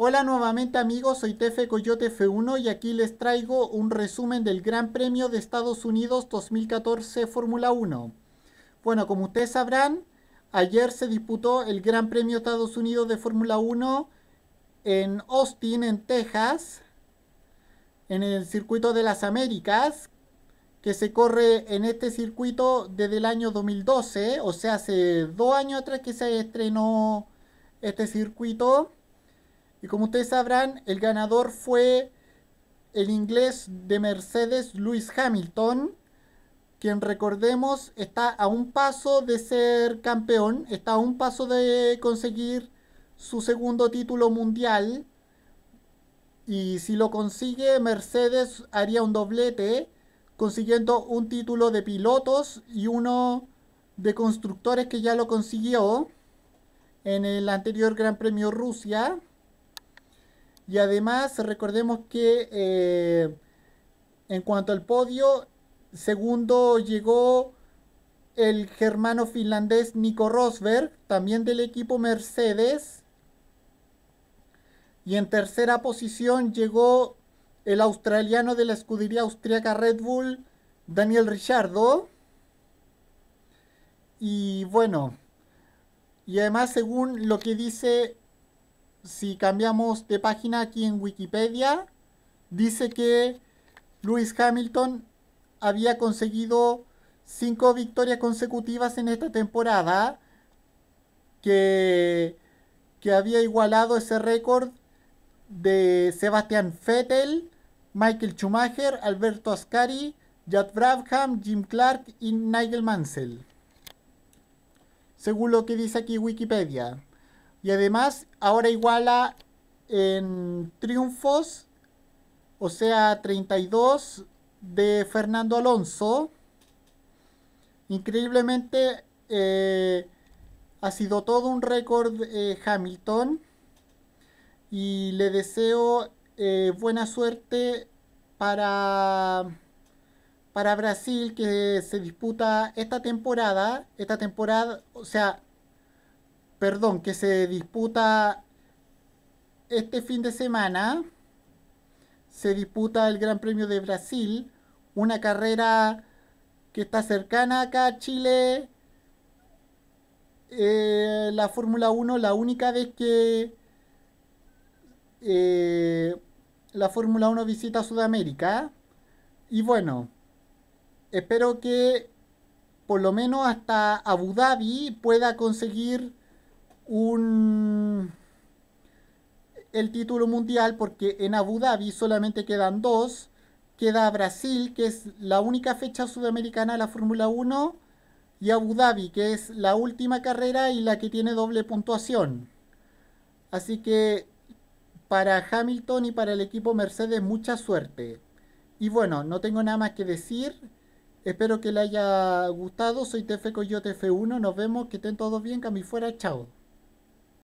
Hola nuevamente amigos, soy Tefe Coyote F1 y aquí les traigo un resumen del Gran Premio de Estados Unidos 2014 Fórmula 1. Bueno, como ustedes sabrán, ayer se disputó el Gran Premio de Estados Unidos de Fórmula 1 en Austin, en Texas, en el circuito de las Américas, que se corre en este circuito desde el año 2012, o sea, hace dos años atrás que se estrenó este circuito y como ustedes sabrán, el ganador fue el inglés de Mercedes Lewis Hamilton, quien recordemos está a un paso de ser campeón, está a un paso de conseguir su segundo título mundial. Y si lo consigue, Mercedes haría un doblete, consiguiendo un título de pilotos y uno de constructores que ya lo consiguió en el anterior Gran Premio Rusia. Y además recordemos que eh, en cuanto al podio, segundo llegó el germano finlandés Nico Rosberg, también del equipo Mercedes. Y en tercera posición llegó el australiano de la escudería austríaca Red Bull, Daniel Ricciardo Y bueno, y además según lo que dice si cambiamos de página aquí en Wikipedia, dice que Lewis Hamilton había conseguido cinco victorias consecutivas en esta temporada, que, que había igualado ese récord de Sebastian Vettel, Michael Schumacher, Alberto Ascari, Jad Brabham, Jim Clark y Nigel Mansell. Según lo que dice aquí Wikipedia. Y además, ahora iguala en triunfos, o sea, 32 de Fernando Alonso. Increíblemente eh, ha sido todo un récord eh, Hamilton y le deseo eh, buena suerte para, para Brasil que se disputa esta temporada. Esta temporada, o sea, perdón, que se disputa este fin de semana, se disputa el Gran Premio de Brasil, una carrera que está cercana acá a Chile, eh, la Fórmula 1, la única vez que eh, la Fórmula 1 visita Sudamérica. Y bueno, espero que por lo menos hasta Abu Dhabi pueda conseguir un el título mundial porque en Abu Dhabi solamente quedan dos. Queda Brasil, que es la única fecha sudamericana de la Fórmula 1, y Abu Dhabi, que es la última carrera y la que tiene doble puntuación. Así que para Hamilton y para el equipo Mercedes mucha suerte. Y bueno, no tengo nada más que decir. Espero que le haya gustado. Soy Tefe Coyote F1. Nos vemos. Que estén todos bien. Cami fuera. Chao.